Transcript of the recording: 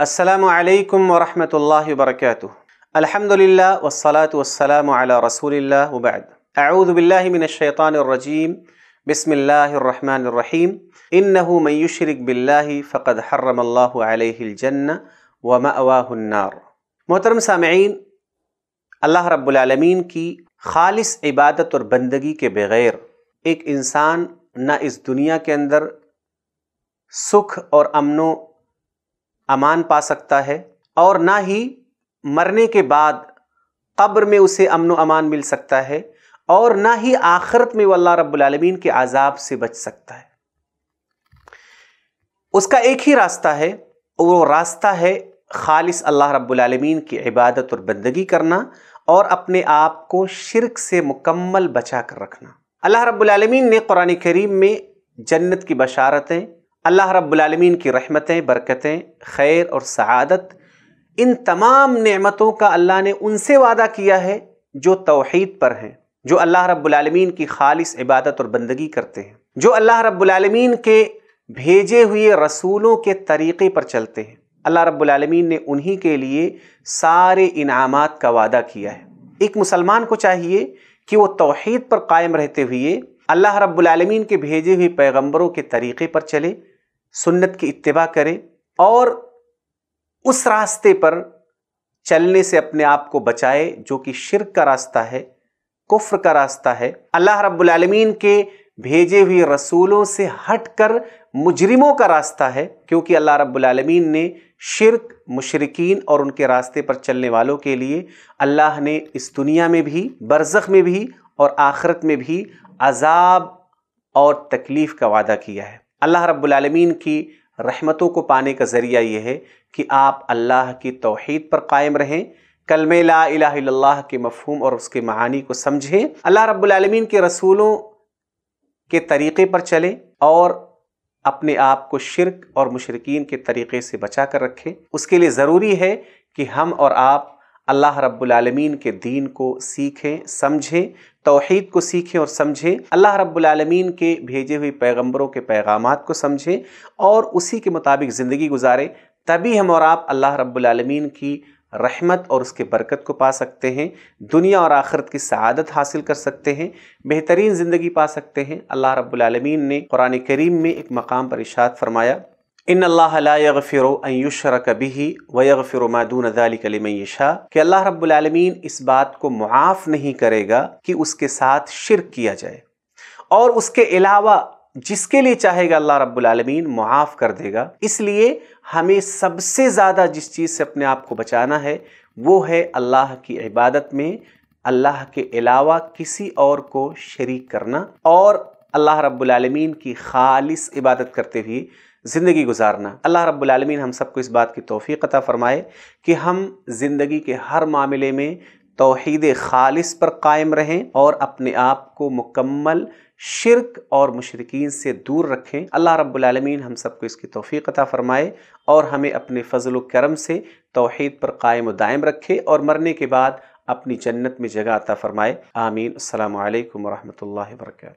السلام عليكم ورحمة الله وبركاته الحمد لله والصلاة والسلام على رسول الله وبعد أعوذ بالله من الشيطان الرجيم بسم الله الرحمن الرحيم إنه من يشرك بالله فقد حرم الله عليه الجنة ومأواه النار محترم سامعین الله رب العالمين کی خالص عبادت اور بندگی کے بغیر ایک انسان نہ اس دنیا کے اندر سکھ اور امن و अमान पा सकता है और ना ही मरने के बाद कब्र में उसे अमन अमान मिल सकता है और ना ही आखरत में वल्ला रब्लमीन के आज़ाब से बच सकता है उसका एक ही रास्ता है वो रास्ता है खालिस अल्लाह रब्लमीन की इबादत और बंदगी करना और अपने आप को शिरक से मुकम्मल बचा कर रखना अल्लाह रब्लमीन ने कुरान करीम में जन्नत की बशारतें अल्लाह रब्बुलमीन की रहमतें बरकतें खैर और सआदत इन तमाम नेमतों का अल्लाह ने उनसे वादा किया है जो तोहद पर हैं जो अल्लाह रब्बुलमीन की खालिस इबादत और बंदगी करते हैं जो अल्लाह रब्बुलमीन के भेजे हुए रसूलों के तरीक़े पर चलते हैं अल्लाह रब्बुलमीन ने उन्हीं के लिए सारे इनामात का वादा किया है एक मुसलमान को चाहिए कि वो तोहद पर कायम रहते हुए अल्लाह रब्बुलमीन के भेजे हुए पैगम्बरों के तरीक़े पर चले सुन्नत की इतवा करें और उस रास्ते पर चलने से अपने आप को बचाए जो कि शिरक का रास्ता है कुफ्र का रास्ता है अल्लाह रब्बुल रबालमीन के भेजे हुए रसूलों से हटकर मुजरिमों का रास्ता है क्योंकि अल्लाह रब्बुल रबालमीन ने शिरक मुशरकिन और उनके रास्ते पर चलने वालों के लिए अल्लाह ने इस दुनिया में भी बरज़ में भी और आखरत में भी अजाब और तकलीफ़ का वादा किया है अल्लाह रब्लम की रहमतों को पाने का ज़रिया ये है कि आप अल्लाह की तोहद पर कायम रहें कलम ला के मफहम और उसके महानी को समझें अल्लाह रब्बुलमीन के रसूलों के तरीक़े पर चलें और अपने आप को शिरक और मशरकिन के तरीक़े से बचा कर रखें उसके लिए ज़रूरी है कि हम और आप अल्लाह रब्बुल आलमीन के दीन को सीखें समझें तोहहीद को सीखें और समझें अल्लाह रब्बुल आलमीन के भेजे हुए पैगंबरों के पैगाम को समझें और उसी के मुताबिक ज़िंदगी गुजारें तभी हम और आप अल्लाह रब्बुल आलमीन की रहमत और उसके बरकत को पा सकते हैं दुनिया और आखिरत की सआदत हासिल कर सकते हैं बेहतरीन ज़िंदगी पा सकते हैं अल्लाह रब्बुल आलमीन ने कुरान करीम में एक मकाम पर इशाद फरमाया इन अयुशर कभी वफ़िर मादून कलमयशा कि अल्लाह रब्लमीन इस बात को मुआफ़ नहीं करेगा कि उसके साथ शिरक किया जाए और उसके अलावा जिसके लिए चाहेगा अल्लाह रब्लमीन मुआफ़ कर देगा इसलिए हमें सबसे ज़्यादा जिस चीज़ से अपने आप को बचाना है वो है अल्लाह की इबादत में अल्लाह के अलावा किसी और को शरीक करना और अल्लाह रब्लम की खालिश इबादत करते हुए ज़िंदगी गुजारना अल्लाह रब्बुल रबालमीन हम सबको इस बात की तोफ़ी अता फ़रमाए कि हम ज़िंदगी के हर मामले में तोहद खालिस पर कायम रहें और अपने आप को मुकम्मल शिरक और मशरकिन से दूर रखें अल्लाह रब्बुल रबालमीन हम सबको इसकी तोफ़ी अता फ़रमाए और हमें अपने फ़जल करम से तोहद पर कायम दायम रखे और मरने के बाद अपनी जन्नत में जगह अता फ़रमाए आमीन अल्लाम वरहमल वर्का